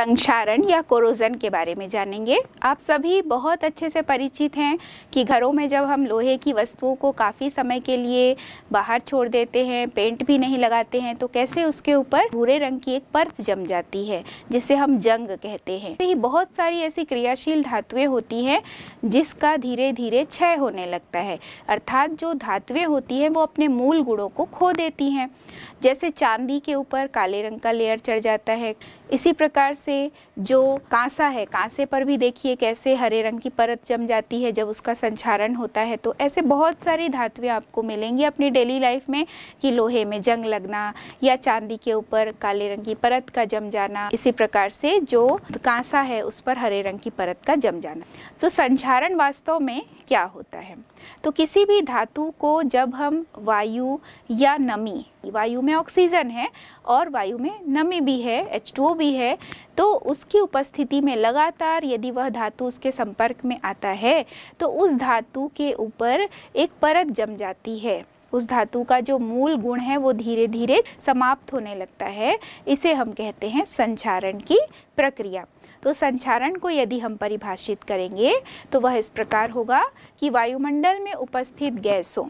संक्षारण या कोरोजन के बारे में जानेंगे आप सभी बहुत अच्छे से परिचित हैं कि घरों में जब हम लोहे की वस्तुओं को काफ़ी समय के लिए बाहर छोड़ देते हैं पेंट भी नहीं लगाते हैं तो कैसे उसके ऊपर भूरे रंग की एक परत जम जाती है जिसे हम जंग कहते हैं तो ये बहुत सारी ऐसी क्रियाशील धातुएँ होती हैं जिसका धीरे धीरे क्षय होने लगता है अर्थात जो धातुएँ होती हैं वो अपने मूल गुणों को खो देती हैं जैसे चांदी के ऊपर काले रंग का लेयर चढ़ जाता है इसी प्रकार से जो कांसा है कांसे पर भी देखिए कैसे हरे रंग की परत जम जाती है जब उसका संचारण होता है तो ऐसे बहुत सारी धातुएं आपको मिलेंगी अपनी डेली लाइफ में कि लोहे में जंग लगना या चांदी के ऊपर काले रंग की परत का जम जाना इसी प्रकार से जो कांसा है उस पर हरे रंग की परत का जम जाना सो तो संचारण वास्तव में क्या होता है तो किसी भी धातु को जब हम वायु या नमी वायु में ऑक्सीजन है और वायु में नमी भी है एच भी है तो उसकी उपस्थिति में लगातार यदि वह धातु उसके संपर्क में आता है तो उस धातु के ऊपर एक परत जम जाती है उस धातु का जो मूल गुण है वो धीरे धीरे समाप्त होने लगता है इसे हम कहते हैं संचारण की प्रक्रिया तो संचारण को यदि हम परिभाषित करेंगे तो वह इस प्रकार होगा कि वायुमंडल में उपस्थित गैसों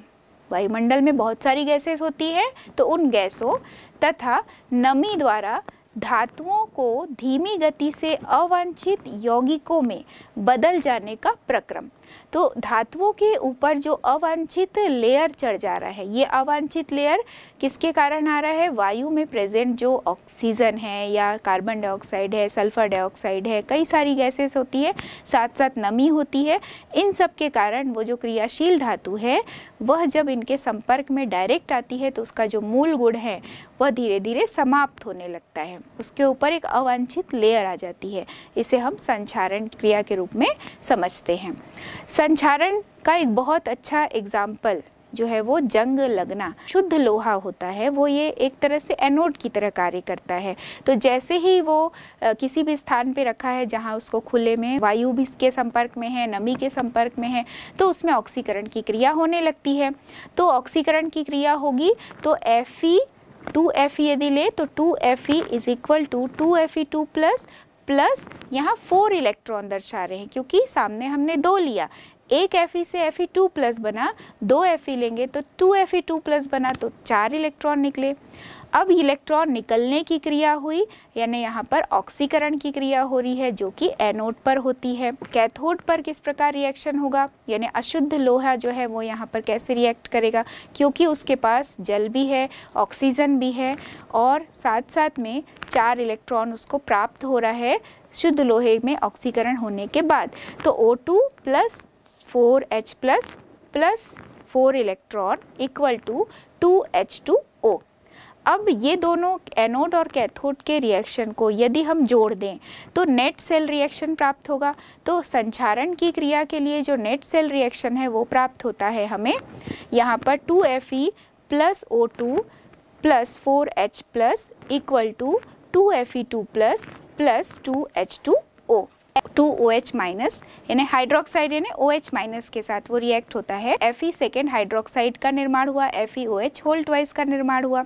वायुमंडल में बहुत सारी गैसेस होती है तो उन गैसों तथा नमी द्वारा धातुओं को धीमी गति से अवांछित यौगिकों में बदल जाने का प्रक्रम तो धातुओं के ऊपर जो अवांछित लेयर चढ़ जा रहा है ये अवांछित लेयर किसके कारण आ रहा है वायु में प्रेजेंट जो ऑक्सीजन है या कार्बन डाइऑक्साइड है सल्फर डाइऑक्साइड है कई सारी गैसेस होती है साथ साथ नमी होती है इन सब के कारण वो जो क्रियाशील धातु है वह जब इनके संपर्क में डायरेक्ट आती है तो उसका जो मूल गुण है वह धीरे धीरे समाप्त होने लगता है उसके ऊपर एक अवांछित लेयर आ जाती है इसे हम संचारण क्रिया के रूप में समझते हैं संचारण का एक बहुत अच्छा एग्जाम्पल जो है वो जंग लगना शुद्ध लोहा होता है वो ये एक तरह से एनोड की तरह कार्य करता है तो जैसे ही वो किसी भी स्थान पे रखा है जहाँ उसको खुले में वायु भी के संपर्क में है नमी के संपर्क में है तो उसमें ऑक्सीकरण की क्रिया होने लगती है तो ऑक्सीकरण की क्रिया होगी तो एफ ई टू एफ यदि लें तो two F E is equal to two F E two plus plus यहाँ फोर इलेक्ट्रॉन दर्शा रहे हैं क्योंकि सामने हमने दो लिया एक एफ से एफ टू प्लस बना दो एफ लेंगे तो टू एफ टू प्लस बना तो चार इलेक्ट्रॉन निकले अब इलेक्ट्रॉन निकलने की क्रिया हुई यानी यहाँ पर ऑक्सीकरण की क्रिया हो रही है जो कि एनोड पर होती है कैथोड पर किस प्रकार रिएक्शन होगा यानी अशुद्ध लोहा जो है वो यहाँ पर कैसे रिएक्ट करेगा क्योंकि उसके पास जल भी है ऑक्सीजन भी है और साथ साथ में चार इलेक्ट्रॉन उसको प्राप्त हो रहा है शुद्ध लोहे में ऑक्सीकरण होने के बाद तो O two plus four H plus plus four electron equal to two two H O अब ये दोनों एनोड और कैथोड के रिएक्शन को यदि हम जोड़ दें तो नेट सेल रिएक्शन प्राप्त होगा तो संचारण की क्रिया के लिए जो नेट सेल रिएक्शन है वो प्राप्त होता है हमें यहाँ पर two F E plus O two plus four H plus equal to two F E two plus plus two H two O two O H minus यानी हाइड्रोक्साइड यानी ओ एच माइनस के साथ वो रिएक्ट होता है F E second hydroxide का निर्माण हुआ F E O H whole twice का निर्माण हुआ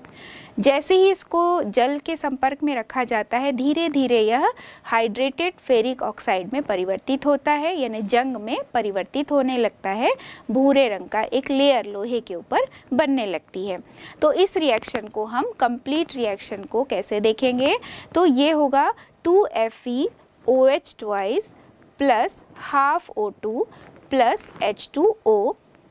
जैसे ही इसको जल के संपर्क में रखा जाता है धीरे धीरे यह हाइड्रेटेड फेरिक ऑक्साइड में परिवर्तित होता है यानी जंग में परिवर्तित होने लगता है भूरे रंग का एक लेयर लोहे के ऊपर बनने लगती है तो इस रिएक्शन को हम कंप्लीट रिएक्शन को कैसे देखेंगे तो ये होगा two F E OH twice plus half O2 plus H2O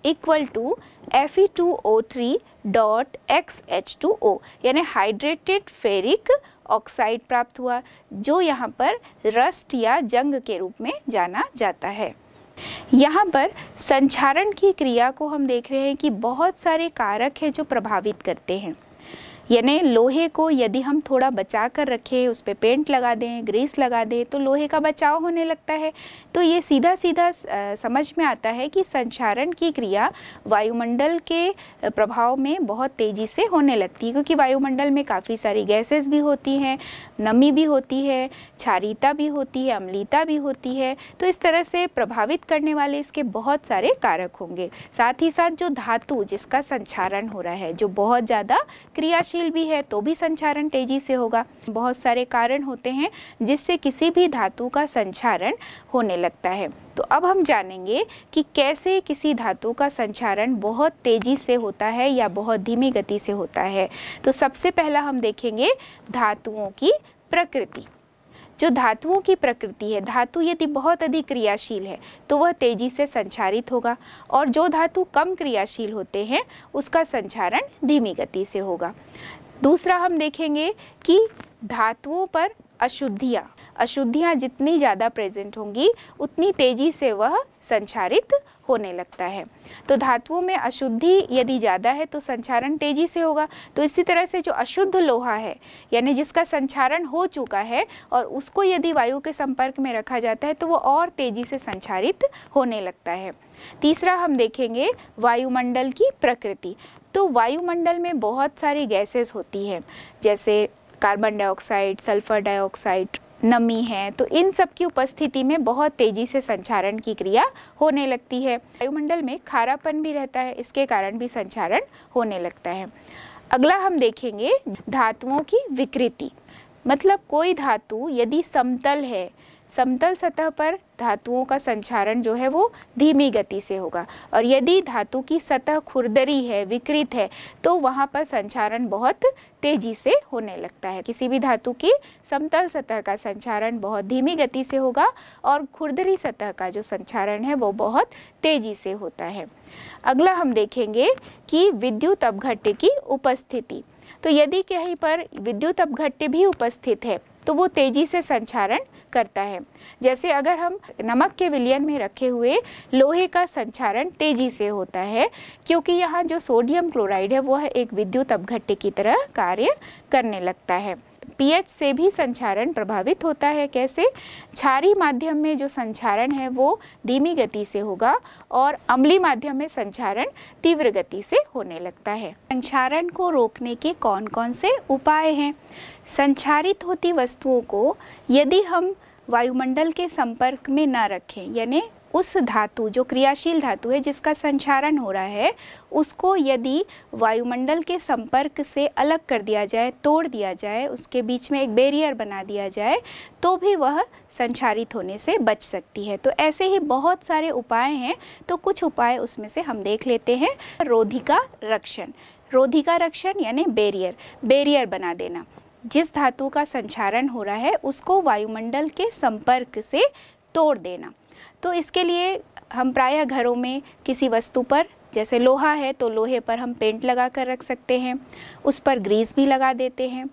equal to F E two O three dot X H two O यानी हाइड्रेटेड फेरिक ऑक्साइड प्राप्त हुआ जो यहाँ पर रस्ट या जंग के रूप में जाना जाता है यहाँ पर संचारण की क्रिया को हम देख रहे हैं कि बहुत सारे कारक हैं जो प्रभावित करते हैं यानी लोहे को यदि हम थोड़ा बचा कर रखें उस पर पे पेंट लगा दें ग्रीस लगा दें तो लोहे का बचाव होने लगता है तो ये सीधा सीधा समझ में आता है कि संचारण की क्रिया वायुमंडल के प्रभाव में बहुत तेज़ी से होने लगती है क्योंकि वायुमंडल में काफ़ी सारी गैसेस भी होती हैं नमी भी होती है क्षारिता भी होती है अम्लीता भी होती है तो इस तरह से प्रभावित करने वाले इसके बहुत सारे कारक होंगे साथ ही साथ जो धातु जिसका संचारण हो रहा है जो बहुत ज़्यादा क्रियाशील क्रियाशील भी है तो भी संचारण तेजी से होगा बहुत सारे कारण होते हैं जिससे किसी भी धातु का संचारण होने लगता है तो अब हम जानेंगे कि कैसे किसी धातु का संचारण बहुत तेजी से होता है या बहुत धीमी गति से होता है तो सबसे पहला हम देखेंगे धातुओं की प्रकृति जो धातुओं की प्रकृति है धातु यदि बहुत अधिक क्रियाशील है तो वह तेजी से संचारित होगा और जो धातु कम क्रियाशील होते हैं उसका संचारण धीमी गति से होगा दूसरा हम देखेंगे कि धातुओं पर अशुद्धियाँ अशुद्धियाँ जितनी ज़्यादा प्रेजेंट होंगी उतनी तेज़ी से वह संचारित होने लगता है तो धातुओं में अशुद्धि यदि ज़्यादा है तो संचारण तेज़ी से होगा तो इसी तरह से जो अशुद्ध लोहा है यानी जिसका संचारण हो चुका है और उसको यदि वायु के संपर्क में रखा जाता है तो वो और तेज़ी से संचारित होने लगता है तीसरा हम देखेंगे वायुमंडल की प्रकृति तो वायुमंडल में बहुत सारी गैसेस होती हैं जैसे कार्बन डाइऑक्साइड सल्फर डाइऑक्साइड नमी है तो इन सब की उपस्थिति में बहुत तेजी से संचारण की क्रिया होने लगती है वायुमंडल में खारापन भी रहता है इसके कारण भी संचारण होने लगता है अगला हम देखेंगे धातुओं की विकृति मतलब कोई धातु यदि समतल है समतल सतह पर धातुओं का संचारण जो है वो धीमी गति से होगा और यदि धातु की सतह खुरदरी है विकृत है तो वहाँ पर संचारण बहुत तेजी से होने लगता है किसी भी धातु की समतल सतह का संचारण बहुत धीमी गति से होगा और खुरदरी सतह का जो संचारण है वो बहुत तेजी से होता है अगला हम देखेंगे कि विद्युत अपघट्य की उपस्थिति तो यदि कहीं पर विद्युत अपघट्य भी उपस्थित है तो वो तेजी से संचारण करता है जैसे अगर हम नमक के विलयन में रखे हुए लोहे का संचारण तेजी से होता है क्योंकि यहाँ जो सोडियम क्लोराइड है वह एक विद्युत अपघट्य की तरह कार्य करने लगता है पीएच से भी संचारण प्रभावित होता है कैसे क्षारी माध्यम में जो संचारण है वो धीमी गति से होगा और अम्ली माध्यम में संचारण तीव्र गति से होने लगता है संचारण को रोकने के कौन कौन से उपाय हैं संचारित होती वस्तुओं को यदि हम वायुमंडल के संपर्क में ना रखें यानी उस धातु जो क्रियाशील धातु है जिसका संचारण हो रहा है उसको यदि वायुमंडल के संपर्क से अलग कर दिया जाए तोड़ दिया जाए उसके बीच में एक बैरियर बना दिया जाए तो भी वह संचारित होने से बच सकती है तो ऐसे ही बहुत सारे उपाय हैं तो कुछ उपाय उसमें से हम देख लेते हैं रोधी का रक्षण रोधी का रक्षण यानी बैरियर बैरियर बना देना जिस धातु का संचारण हो रहा है उसको वायुमंडल के संपर्क से तोड़ देना तो इसके लिए हम प्रायः घरों में किसी वस्तु पर जैसे लोहा है तो लोहे पर हम पेंट लगा कर रख सकते हैं उस पर ग्रीस भी लगा देते हैं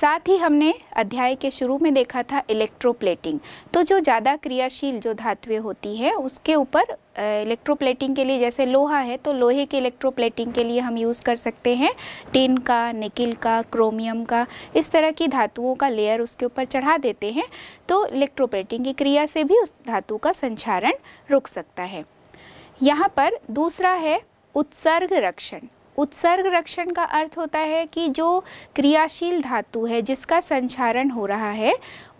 साथ ही हमने अध्याय के शुरू में देखा था इलेक्ट्रोप्लेटिंग तो जो ज़्यादा क्रियाशील जो धातुएं होती हैं उसके ऊपर इलेक्ट्रोप्लेटिंग के लिए जैसे लोहा है तो लोहे के इलेक्ट्रोप्लेटिंग के लिए हम यूज़ कर सकते हैं टिन का निकिल का क्रोमियम का इस तरह की धातुओं का लेयर उसके ऊपर चढ़ा देते हैं तो इलेक्ट्रोप्लेटिंग की क्रिया से भी उस धातु का संचारण रुक सकता है यहाँ पर दूसरा है उत्सर्ग रक्षण उत्सर्ग रक्षण का अर्थ होता है कि जो क्रियाशील धातु है जिसका संचारण हो रहा है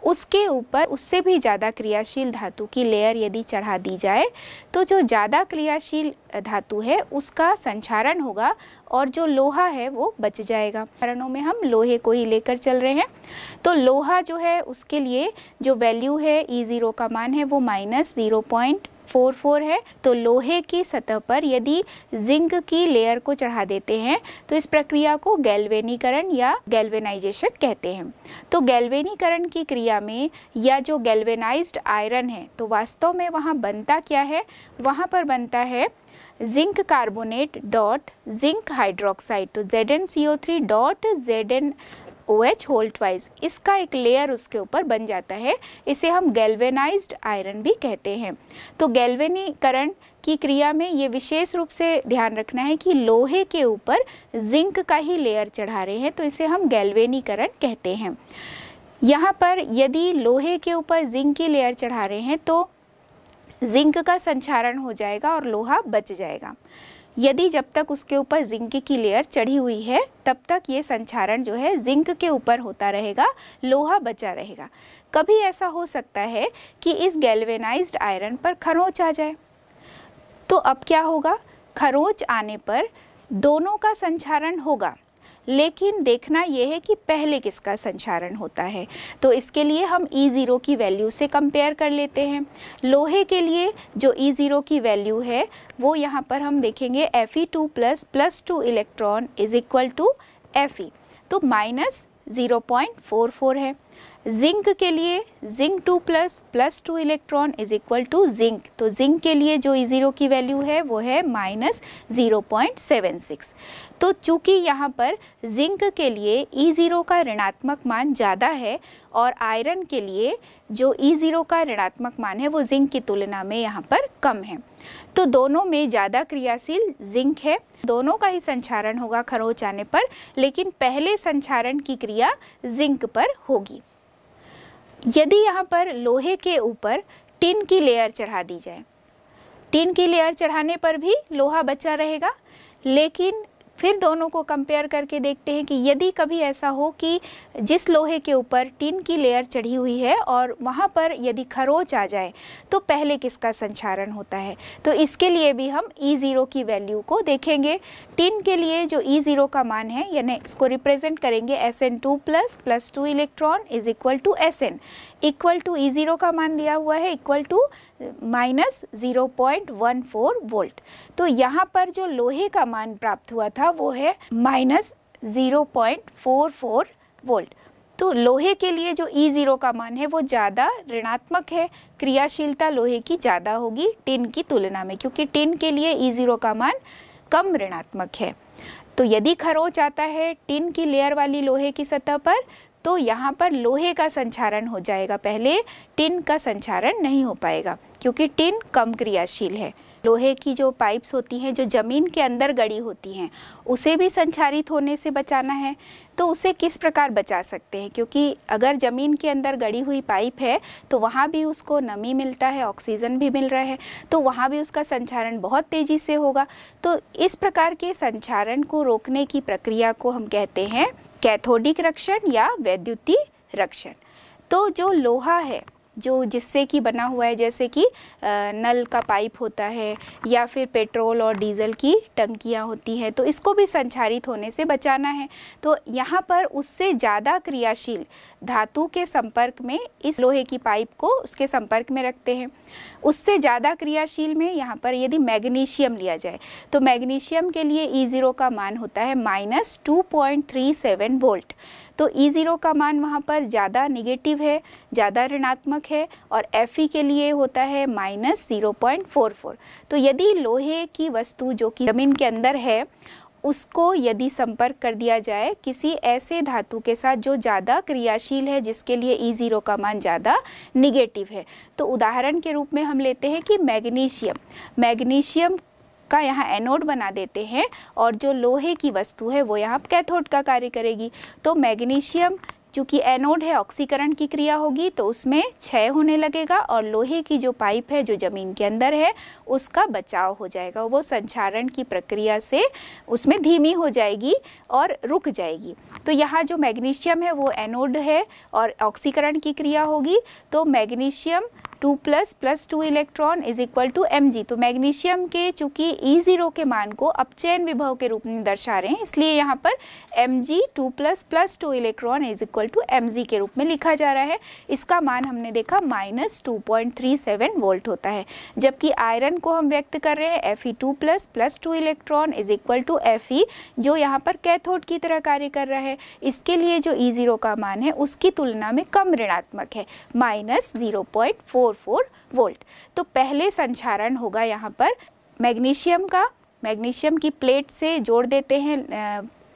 उसके ऊपर उससे भी ज़्यादा क्रियाशील धातु की लेयर यदि चढ़ा दी जाए तो जो ज़्यादा क्रियाशील धातु है उसका संचारण होगा और जो लोहा है वो बच जाएगा कारणों में हम लोहे को ही लेकर चल रहे हैं तो लोहा जो है उसके लिए जो वैल्यू है ई e ज़ीरो का मान है वो minus zero point four four है तो लोहे की सतह पर यदि जिंक की लेयर को चढ़ा देते हैं तो इस प्रक्रिया को गैल्वेनीकरण या गैल्वेनाइजेशन कहते हैं तो गैल्वेनीकरण की क्रिया में या जो गैल्वेनाइज्ड आयरन है तो वास्तव में वहाँ बनता क्या है वहाँ पर बनता है zinc carbonate dot zinc hydroxide तो N O three dot Z N O H hold twice इसका एक लेयर उसके ऊपर बन जाता है इसे हम गैल्वेनाइज्ड आयरन भी कहते हैं तो गैल्वेनीकरण की क्रिया में ये विशेष रूप से ध्यान रखना है कि लोहे के ऊपर जिंक का ही लेयर चढ़ा रहे हैं तो इसे हम गैल्वेनीकरण कहते हैं यहाँ पर यदि लोहे के ऊपर जिंक की लेयर चढ़ा रहे हैं तो जिंक का संचारण हो जाएगा और लोहा बच जाएगा यदि जब तक उसके ऊपर जिंक की लेयर चढ़ी हुई है तब तक ये संचारण जो है जिंक के ऊपर होता रहेगा लोहा बचा रहेगा कभी ऐसा हो सकता है कि इस गैल्वेनाइज्ड आयरन पर खरोच आ जाए तो अब क्या होगा खरोच आने पर दोनों का संचारण होगा लेकिन देखना यह है कि पहले किसका संचारण होता है तो इसके लिए हम ई e ज़ीरो की वैल्यू से कंपेयर कर लेते हैं लोहे के लिए जो ई e ज़ीरो की वैल्यू है वो यहाँ पर हम देखेंगे F E two plus plus two electron is equal to F E तो minus zero point four four है जिंक के लिए zinc two plus plus two electron is equal to zinc तो जिंक के लिए जो ई e ज़ीरो की value है वो है minus zero point seven six तो चूँकि यहाँ पर जिंक के लिए ई e ज़ीरो का ऋणात्मक मान ज़्यादा है और आयरन के लिए जो ई e ज़ीरो का ऋणात्मक मान है वो जिंक की तुलना में यहाँ पर कम है तो दोनों में ज़्यादा क्रियाशील जिंक है दोनों का ही संचारण होगा खरोच आने पर लेकिन पहले संचारण की क्रिया जिंक पर होगी यदि यहाँ पर लोहे के ऊपर टिन की लेयर चढ़ा दी जाए टिन की लेयर चढ़ाने पर भी लोहा बचा रहेगा लेकिन फिर दोनों को कंपेयर करके देखते हैं कि यदि कभी ऐसा हो कि जिस लोहे के ऊपर टिन की लेयर चढ़ी हुई है और वहाँ पर यदि खरोच आ जाए तो पहले किसका संचारण होता है तो इसके लिए भी हम ई e ज़ीरो की वैल्यू को देखेंगे टिन के लिए जो ई e ज़ीरो का मान है यानी इसको रिप्रेजेंट करेंगे S N two plus plus two electron is equal to S N equal to E zero का मान दिया हुआ है equal to minus zero point one four volt तो यहाँ पर जो लोहे का मान प्राप्त हुआ था वो है minus zero point four four volt तो लोहे के लिए जो ई e ज़ीरो का मान है वो ज़्यादा ऋणात्मक है क्रियाशीलता लोहे की ज़्यादा होगी टिन की तुलना में क्योंकि टिन के लिए ई e ज़ीरो का मान कम ऋणात्मक है तो यदि खरोच आता है टिन की लेयर वाली लोहे की सतह पर तो यहाँ पर लोहे का संचारण हो जाएगा पहले टिन का संचारण नहीं हो पाएगा क्योंकि टिन कम क्रियाशील है लोहे की जो पाइप्स होती हैं जो ज़मीन के अंदर गड़ी होती हैं उसे भी संचारित होने से बचाना है तो उसे किस प्रकार बचा सकते हैं क्योंकि अगर ज़मीन के अंदर गड़ी हुई पाइप है तो वहाँ भी उसको नमी मिलता है ऑक्सीजन भी मिल रहा है तो वहाँ भी उसका संचारण बहुत तेज़ी से होगा तो इस प्रकार के संचारण को रोकने की प्रक्रिया को हम कहते हैं कैथोडिक रक्षण या वैद्युती रक्षण तो जो लोहा है जो जिससे कि बना हुआ है जैसे कि नल का पाइप होता है या फिर पेट्रोल और डीजल की टंकियाँ होती हैं तो इसको भी संचारित होने से बचाना है तो यहाँ पर उससे ज़्यादा क्रियाशील धातु के संपर्क में इस लोहे की पाइप को उसके संपर्क में रखते हैं उससे ज़्यादा क्रियाशील में यहाँ पर यदि मैग्नीशियम लिया जाए तो मैग्नीशियम के लिए ई e ज़ीरो का मान होता है minus two point three seven volt तो ई e ज़ीरो का मान वहाँ पर ज़्यादा निगेटिव है ज़्यादा ऋणात्मक है और एफ ई के लिए होता है minus zero point four four तो यदि लोहे की वस्तु जो कि ज़मीन के अंदर है उसको यदि संपर्क कर दिया जाए किसी ऐसे धातु के साथ जो ज़्यादा क्रियाशील है जिसके लिए ई e ज़ीरो का मान ज़्यादा निगेटिव है तो उदाहरण के रूप में हम लेते हैं कि मैग्नीशियम मैग्नीशियम का यहाँ एनोड बना देते हैं और जो लोहे की वस्तु है वो यहाँ कैथोड का कार्य करेगी तो मैग्नीशियम चूँकि एनोड है ऑक्सीकरण की क्रिया होगी तो उसमें क्षय होने लगेगा और लोहे की जो पाइप है जो ज़मीन के अंदर है उसका बचाव हो जाएगा वो संचारण की प्रक्रिया से उसमें धीमी हो जाएगी और रुक जाएगी तो यहाँ जो मैग्नीशियम है वो एनोड है और ऑक्सीकरण की क्रिया होगी तो magnesium two plus plus two electron is equal to M तो मैग्नीशियम के चूंकि ई e जीरो के मान को अपचयन विभव के रूप में दर्शा रहे हैं इसलिए यहाँ पर M G two plus plus two electron is equal to M G के रूप में लिखा जा रहा है इसका मान हमने देखा minus two point three seven volt होता है जबकि आयरन को हम व्यक्त कर रहे हैं F E two plus plus two electron is equal to F E जो यहाँ पर कैथोड की तरह कार्य कर रहा है इसके लिए जो ई e जीरो का मान है उसकी तुलना में कम ऋणात्मक है minus zero point four four volt तो पहले संचारण होगा यहाँ पर मैग्नीशियम का मैग्नीशियम की प्लेट से जोड़ देते हैं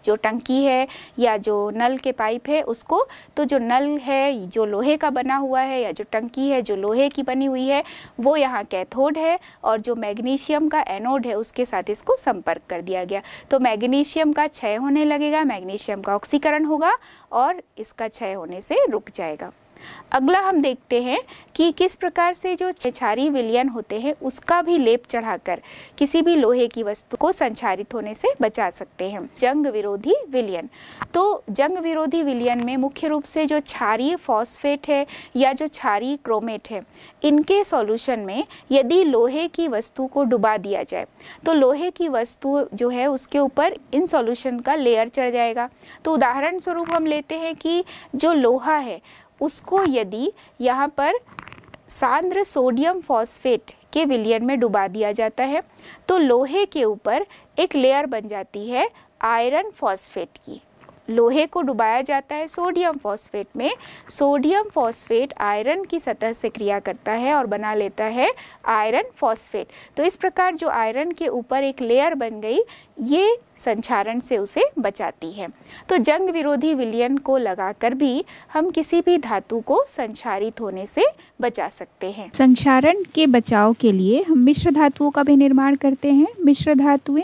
जो टंकी है या जो नल के पाइप है उसको तो जो नल है जो लोहे का बना हुआ है या जो टंकी है जो लोहे की बनी हुई है वो यहाँ कैथोड है और जो मैग्नीशियम का एनोड है उसके साथ इसको संपर्क कर दिया गया तो मैग्नीशियम का क्षय होने लगेगा मैग्नीशियम का ऑक्सीकरण होगा और इसका क्षय होने से रुक जाएगा अगला हम देखते हैं कि किस प्रकार से जो संचारी विलयन होते हैं उसका भी लेप चढ़ाकर किसी भी लोहे की वस्तु को संचारित होने से बचा सकते हैं जंग विरोधी विलयन तो जंग विरोधी विलयन में मुख्य रूप से जो क्षारीय फॉस्फेट है या जो क्षारीय क्रोमेट है इनके सॉल्यूशन में यदि लोहे की वस्तु को डुबा दिया जाए तो लोहे की वस्तु जो है उसके ऊपर इन सॉल्यूशन का लेयर चढ़ जाएगा तो उदाहरण स्वरूप हम लेते हैं कि जो लोहा है उसको यदि यहाँ पर सांद्र सोडियम फॉस्फेट के विलियन में डुबा दिया जाता है तो लोहे के ऊपर एक लेयर बन जाती है आयरन फॉस्फेट की लोहे को डुबाया जाता है सोडियम फॉस्फेट में सोडियम फॉस्फेट आयरन की सतह से क्रिया करता है और बना लेता है आयरन फॉस्फेट तो इस प्रकार जो आयरन के ऊपर एक लेयर बन गई ये संचारण से उसे बचाती है तो जंग विरोधी विलियन को लगाकर भी हम किसी भी धातु को संचारित होने से बचा सकते हैं संचारण के बचाव के लिए हम मिश्र धातुओं का भी निर्माण करते हैं मिश्र धातुएं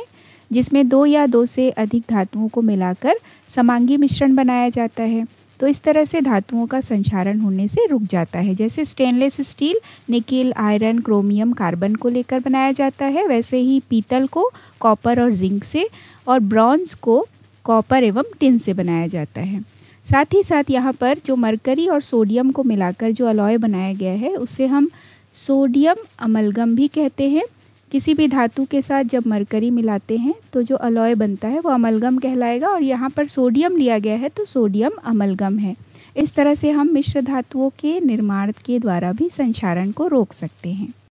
जिसमें दो या दो से अधिक धातुओं को मिलाकर समांगी मिश्रण बनाया जाता है तो इस तरह से धातुओं का संचारण होने से रुक जाता है जैसे stainless steel nickel iron chromium carbon को लेकर बनाया जाता है वैसे ही पीतल को कॉपर और जिंक से और ब्रॉन्ज को कॉपर एवं टिन से बनाया जाता है साथ ही साथ यहाँ पर जो मरकरी और सोडियम को मिलाकर जो अलॉय बनाया गया है उसे हम सोडियम अमलगम भी कहते हैं किसी भी धातु के साथ जब मरकरी मिलाते हैं तो जो अलॉय बनता है वो अमलगम कहलाएगा और यहाँ पर सोडियम लिया गया है तो सोडियम अमलगम है इस तरह से हम मिश्र धातुओं के निर्माण के द्वारा भी संचारण को रोक सकते हैं